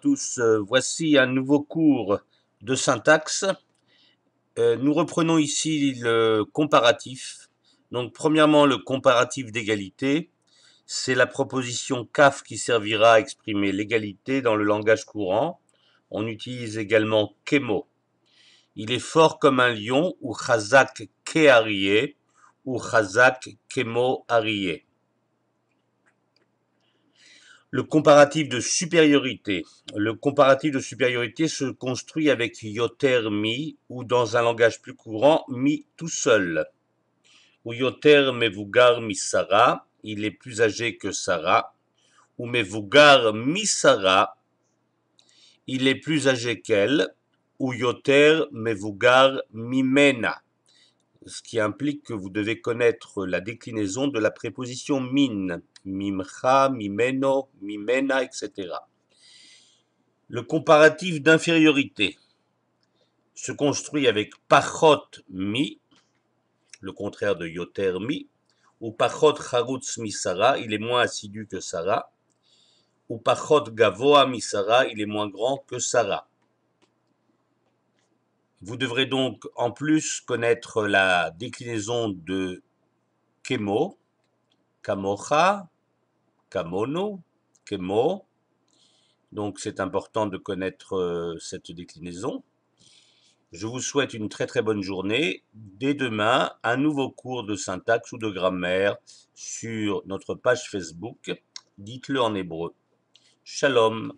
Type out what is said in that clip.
tous, euh, voici un nouveau cours de syntaxe. Euh, nous reprenons ici le comparatif. Donc premièrement le comparatif d'égalité. C'est la proposition CAF qui servira à exprimer l'égalité dans le langage courant. On utilise également KEMO. Il est fort comme un lion ou Chazak kearie, ou Khazak Kemo Harie. Le comparatif de supériorité. Le comparatif de supériorité se construit avec yoter mi ou dans un langage plus courant mi tout seul. Ou yoter mevugar mi Sarah, il est plus âgé que Sarah. Ou mevugar mi Sarah, il est plus âgé qu'elle. Ou yoter mevugar Mena ce qui implique que vous devez connaître la déclinaison de la préposition min, mimcha, mimeno, mimena, etc. Le comparatif d'infériorité se construit avec pachot mi, le contraire de yoter mi, ou pachot charutz mi Sarah, il est moins assidu que Sarah, ou pachot gavoa mi Sarah, il est moins grand que Sarah. Vous devrez donc en plus connaître la déclinaison de kemo, kamocha, kamono, kemo. Donc c'est important de connaître euh, cette déclinaison. Je vous souhaite une très très bonne journée. Dès demain, un nouveau cours de syntaxe ou de grammaire sur notre page Facebook. Dites-le en hébreu. Shalom.